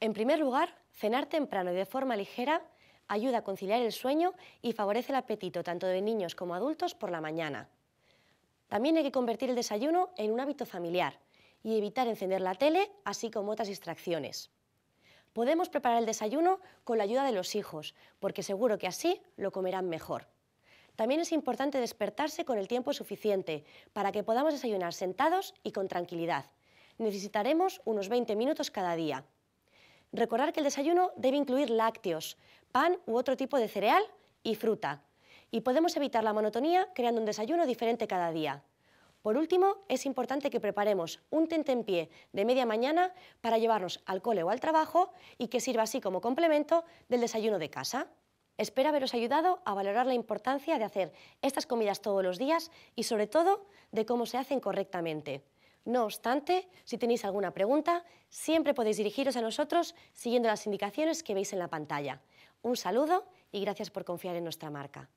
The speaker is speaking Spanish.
En primer lugar, cenar temprano y de forma ligera ayuda a conciliar el sueño y favorece el apetito tanto de niños como adultos por la mañana. También hay que convertir el desayuno en un hábito familiar y evitar encender la tele, así como otras distracciones. Podemos preparar el desayuno con la ayuda de los hijos, porque seguro que así lo comerán mejor. También es importante despertarse con el tiempo suficiente para que podamos desayunar sentados y con tranquilidad. Necesitaremos unos 20 minutos cada día. Recordar que el desayuno debe incluir lácteos, pan u otro tipo de cereal y fruta. Y podemos evitar la monotonía creando un desayuno diferente cada día. Por último, es importante que preparemos un tentempié de media mañana para llevarnos al cole o al trabajo y que sirva así como complemento del desayuno de casa. Espero haberos ayudado a valorar la importancia de hacer estas comidas todos los días y sobre todo de cómo se hacen correctamente. No obstante, si tenéis alguna pregunta, siempre podéis dirigiros a nosotros siguiendo las indicaciones que veis en la pantalla. Un saludo y gracias por confiar en nuestra marca.